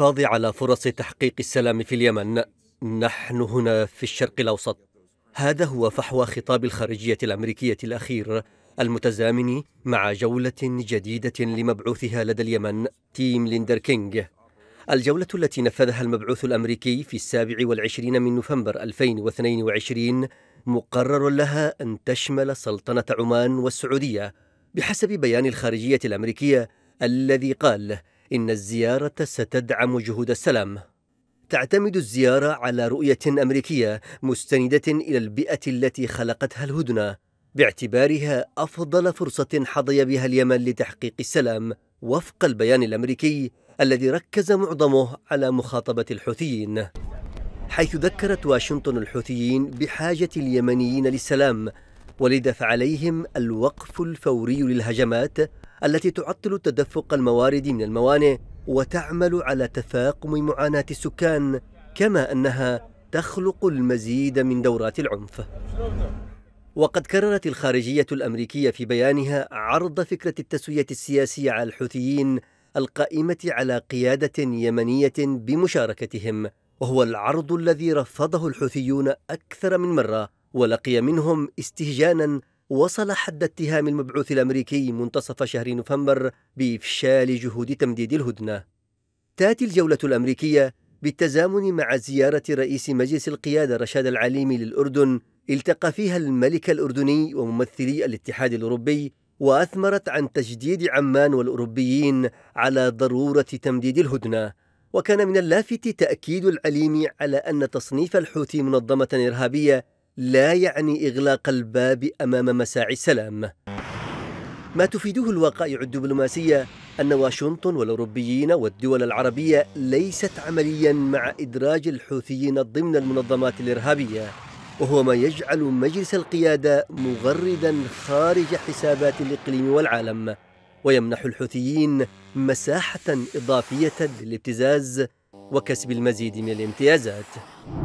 الحفاظ على فرص تحقيق السلام في اليمن نحن هنا في الشرق الأوسط هذا هو فحوى خطاب الخارجية الأمريكية الأخير المتزامن مع جولة جديدة لمبعوثها لدى اليمن تيم ليندر كينغ الجولة التي نفذها المبعوث الأمريكي في السابع والعشرين من نوفمبر 2022 مقرر لها أن تشمل سلطنة عمان والسعودية بحسب بيان الخارجية الأمريكية الذي قال إن الزيارة ستدعم جهود السلام تعتمد الزيارة على رؤية أمريكية مستندة إلى البيئة التي خلقتها الهدنة باعتبارها أفضل فرصة حظي بها اليمن لتحقيق السلام وفق البيان الأمريكي الذي ركز معظمه على مخاطبة الحوثيين حيث ذكرت واشنطن الحوثيين بحاجة اليمنيين للسلام ولدف عليهم الوقف الفوري للهجمات التي تعطل تدفق الموارد من الموانئ وتعمل على تفاقم معاناة السكان كما أنها تخلق المزيد من دورات العنف وقد كررت الخارجية الأمريكية في بيانها عرض فكرة التسوية السياسية على الحوثيين القائمة على قيادة يمنية بمشاركتهم وهو العرض الذي رفضه الحوثيون أكثر من مرة ولقي منهم استهجانا وصل حد اتهام المبعوث الأمريكي منتصف شهر نوفمبر بإفشال جهود تمديد الهدنة تاتي الجولة الأمريكية بالتزامن مع زيارة رئيس مجلس القيادة رشاد العليمي للأردن التقى فيها الملك الأردني وممثلي الاتحاد الأوروبي وأثمرت عن تجديد عمان والأوروبيين على ضرورة تمديد الهدنة وكان من اللافت تأكيد العليمي على أن تصنيف الحوثي منظمة إرهابية لا يعني إغلاق الباب أمام مساعي السلام ما تفيده الوقائع الدبلوماسية أن واشنطن والأوروبيين والدول العربية ليست عمليا مع إدراج الحوثيين ضمن المنظمات الإرهابية وهو ما يجعل مجلس القيادة مغردا خارج حسابات الإقليم والعالم ويمنح الحوثيين مساحة إضافية للابتزاز وكسب المزيد من الامتيازات